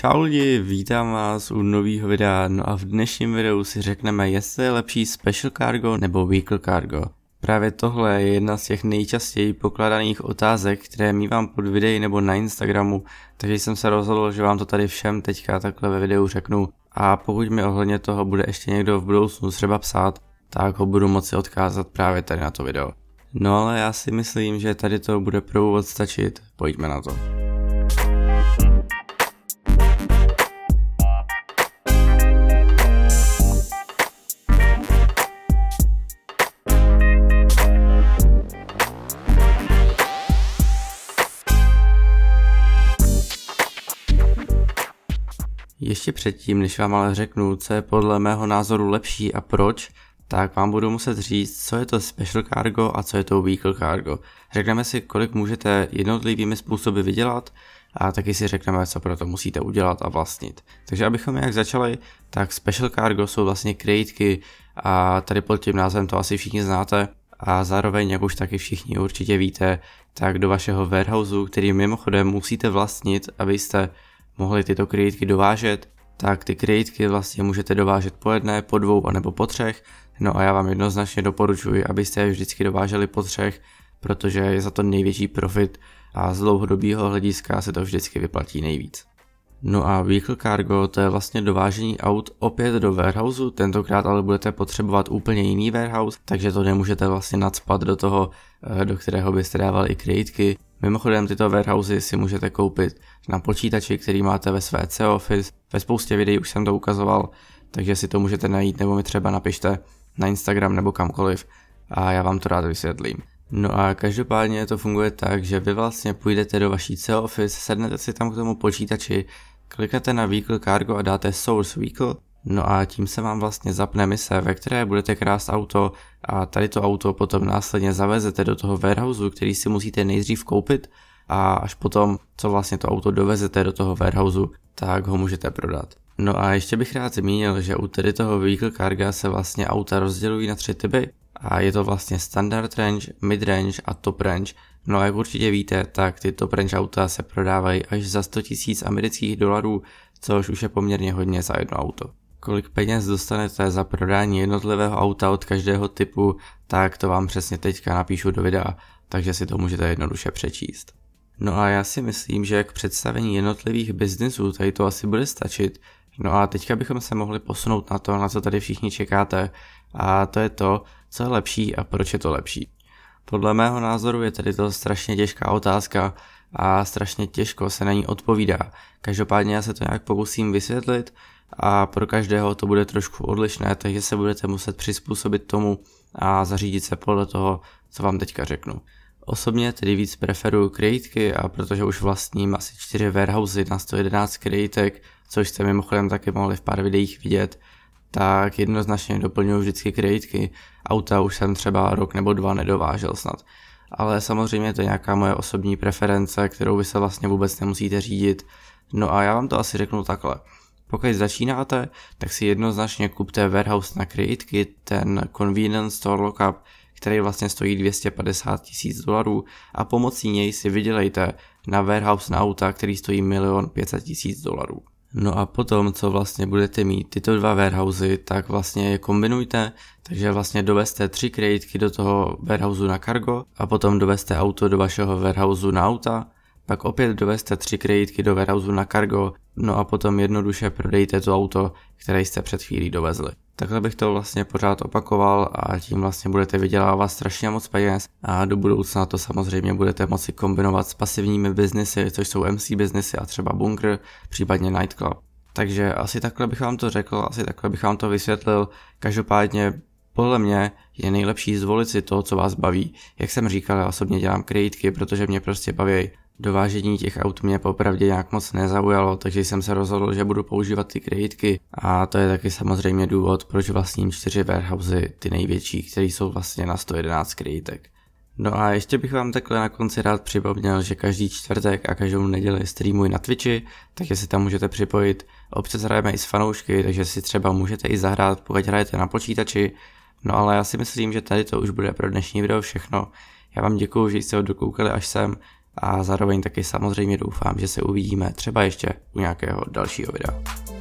Čau lidi, vítám vás u nového videa, no a v dnešním videu si řekneme jestli je lepší Special Cargo nebo Vehicle Cargo. Právě tohle je jedna z těch nejčastěji pokladaných otázek, které mívám pod videí nebo na Instagramu, takže jsem se rozhodl, že vám to tady všem teďka takhle ve videu řeknu a pokud mi ohledně toho bude ještě někdo v budoucnu třeba psát, tak ho budu moci odkázat právě tady na to video. No ale já si myslím, že tady to bude pro úvod stačit, pojďme na to. Ještě předtím, než vám ale řeknu, co je podle mého názoru lepší a proč, tak vám budu muset říct, co je to special cargo a co je to vehicle cargo. Řekneme si, kolik můžete jednotlivými způsoby vydělat a taky si řekneme, co pro to musíte udělat a vlastnit. Takže abychom jak začali, tak special cargo jsou vlastně krejtky a tady pod tím názvem to asi všichni znáte a zároveň, jak už taky všichni určitě víte, tak do vašeho warehouse, který mimochodem musíte vlastnit, abyste mohli tyto kryjitky dovážet, tak ty kryjitky vlastně můžete dovážet po jedné, po dvou a nebo po třech. No a já vám jednoznačně doporučuji, abyste je vždycky dováželi po třech, protože je za to největší profit a z dlouhodobého hlediska se to vždycky vyplatí nejvíc. No a vehicle cargo to je vlastně dovážení aut opět do warehouseu, tentokrát ale budete potřebovat úplně jiný warehouse, takže to nemůžete vlastně nadspat do toho, eh, do kterého byste dávali i kreditky, Mimochodem tyto warehousey si můžete koupit na počítači, který máte ve své C-Office, ve spoustě videí už jsem to ukazoval, takže si to můžete najít nebo mi třeba napište na Instagram nebo kamkoliv a já vám to rád vysvětlím. No a každopádně to funguje tak, že vy vlastně půjdete do vaší C-Office, sednete si tam k tomu počítači, kliknete na Vehicle Cargo a dáte Source Vehicle No a tím se vám vlastně zapne mise, ve které budete krást auto a tady to auto potom následně zavezete do toho warehouse, který si musíte nejdřív koupit a až potom, co vlastně to auto dovezete do toho warehouse, tak ho můžete prodat. No a ještě bych rád zmínil, že u tedy toho vehicle carga se vlastně auta rozdělují na tři typy a je to vlastně standard range, mid range a top range. No a jak určitě víte, tak ty top range auta se prodávají až za 100 000 amerických dolarů, což už je poměrně hodně za jedno auto. Kolik peněz dostanete za prodání jednotlivého auta od každého typu, tak to vám přesně teďka napíšu do videa, takže si to můžete jednoduše přečíst. No a já si myslím, že k představení jednotlivých biznisů tady to asi bude stačit. No a teďka bychom se mohli posunout na to, na co tady všichni čekáte, a to je to, co je lepší a proč je to lepší. Podle mého názoru je tedy to strašně těžká otázka a strašně těžko se na ní odpovídá. Každopádně já se to nějak pokusím vysvětlit a pro každého to bude trošku odlišné, takže se budete muset přizpůsobit tomu a zařídit se podle toho, co vám teďka řeknu. Osobně tedy víc preferuju kreditky a protože už vlastním asi 4 warehousey na 111 kreditek, což jste mimochodem taky mohli v pár videích vidět, tak jednoznačně doplňuju vždycky kreditky. Auta už jsem třeba rok nebo dva nedovážel snad. Ale samozřejmě to je nějaká moje osobní preference, kterou vy se vlastně vůbec nemusíte řídit. No a já vám to asi řeknu takhle. Pokud začínáte, tak si jednoznačně kupte warehouse na kreditky, ten convenience store lockup, který vlastně stojí 250 tisíc dolarů a pomocí něj si vydělejte na warehouse na auta, který stojí 1 500 000 dolarů. No a potom, co vlastně budete mít tyto dva warehousey, tak vlastně je kombinujte, takže vlastně dovezte tři kreditky do toho warehouseu na kargo a potom dovezte auto do vašeho warehouseu na auta, pak opět dovezte tři kreditky do warehouseu na kargo, no a potom jednoduše prodejte to auto, které jste před chvílí dovezli. Takhle bych to vlastně pořád opakoval a tím vlastně budete vydělávat strašně moc peněz a do budoucna to samozřejmě budete moci kombinovat s pasivními biznesy, což jsou MC biznesy a třeba bunkr, případně nightclub. Takže asi takhle bych vám to řekl, asi takhle bych vám to vysvětlil. Každopádně podle mě je nejlepší zvolit si to, co vás baví. Jak jsem říkal, já osobně dělám kreditky, protože mě prostě baví dovážení těch aut mě popravdě nějak moc nezaujalo, takže jsem se rozhodl, že budu používat ty kreditky a to je taky samozřejmě důvod, proč vlastním čtyři warehousey, ty největší, které jsou vlastně na 111 kreditek. No a ještě bych vám takhle na konci rád připomněl, že každý čtvrtek a každou neděli streamuji na Twitchi, takže si tam můžete připojit. Občas hrajeme i s fanoušky, takže si třeba můžete i zahrát, pokud hrajete na počítači. No ale já si myslím, že tady to už bude pro dnešní video všechno. Já vám děkuji, že jste ho dokoukali až sem a zároveň taky samozřejmě doufám, že se uvidíme třeba ještě u nějakého dalšího videa.